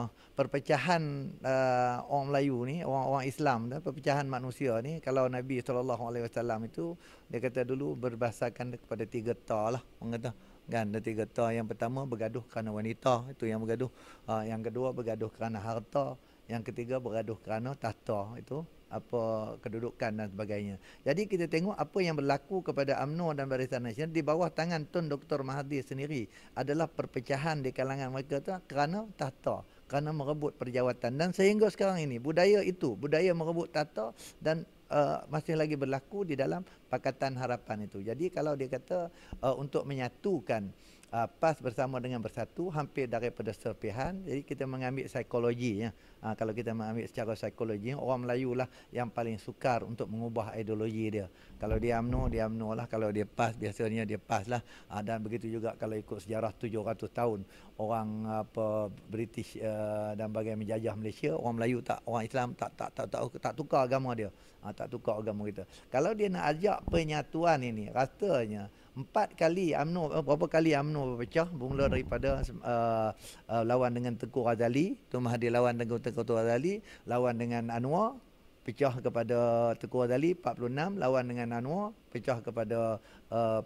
Ah, perpecahan uh, orang Melayu ni orang-orang Islam dah perpecahan manusia ni kalau Nabi sallallahu alaihi wasallam itu dia kata dulu berbasakan kepada tiga ta lah mengata kan ada tiga ta yang pertama bergaduh kerana wanita itu yang bergaduh uh, yang kedua bergaduh kerana harta yang ketiga bergaduh kerana tahta itu apa kedudukan dan sebagainya. Jadi kita tengok apa yang berlaku kepada UMNO dan Barisan Nasional di bawah tangan Tun Dr. Mahathir sendiri adalah perpecahan di kalangan mereka tu kerana tahta, kerana merebut perjawatan dan sehingga sekarang ini budaya itu budaya merebut tata dan uh, masih lagi berlaku di dalam pakatan harapan itu jadi kalau dia kata uh, untuk menyatukan uh, PAS bersama dengan bersatu hampir daripada serpihan. Jadi kita mengambil psikologinya. Uh, kalau kita mengambil secara psikologi, orang Melayu lah yang paling sukar untuk mengubah ideologi dia. Kalau dia UMNO, dia UMNO lah. Kalau dia PAS, biasanya dia PAS lah. Uh, dan begitu juga kalau ikut sejarah 700 tahun orang apa British uh, dan bagian menjajah Malaysia, orang Melayu tak, orang Islam tak tak tak tak, tak, tukar agama dia. Uh, tak tukar agama kita. Kalau dia nak ajak penyatuan ini, rasanya empat kali UMNO eh, berapa kali UMNO berpecah bermula hmm. daripada uh, uh, lawan dengan Tengku Razali tu Mahathir lawan dengan Tengku Tengku Razali lawan dengan Anwar pecah kepada Tengku Razali 46 lawan dengan Anwar pecah kepada uh,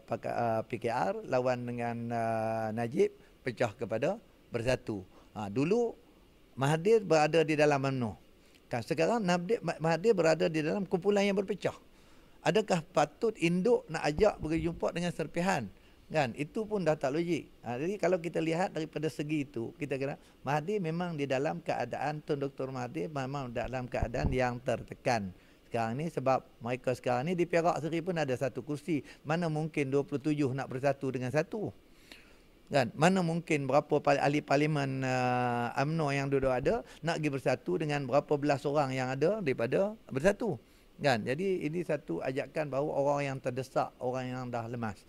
PKR uh, lawan dengan uh, Najib pecah kepada Bersatu ha, dulu Mahathir berada di dalam UMNO kan, sekarang Mahathir berada di dalam kumpulan yang berpecah adakah patut induk nak ajak berjumpa dengan serpihan kan itu pun dah tak logik ha, jadi kalau kita lihat daripada segi itu kita kira Mahathir memang di dalam keadaan Tun Dr Mahathir memang dalam keadaan yang tertekan sekarang ni sebab mereka sekarang ni di Perak sendiri pun ada satu kursi mana mungkin 27 nak bersatu dengan satu kan mana mungkin berapa ahli parlimen uh, UMNO yang duduk ada nak pergi bersatu dengan berapa belas orang yang ada daripada bersatu kan jadi ini satu ajakan bahawa orang yang terdesak orang yang dah lemas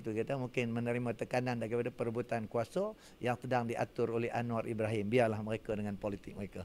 itu ha, kita mungkin menerima tekanan daripada perebutan kuasa yang sedang diatur oleh Anwar Ibrahim biarlah mereka dengan politik mereka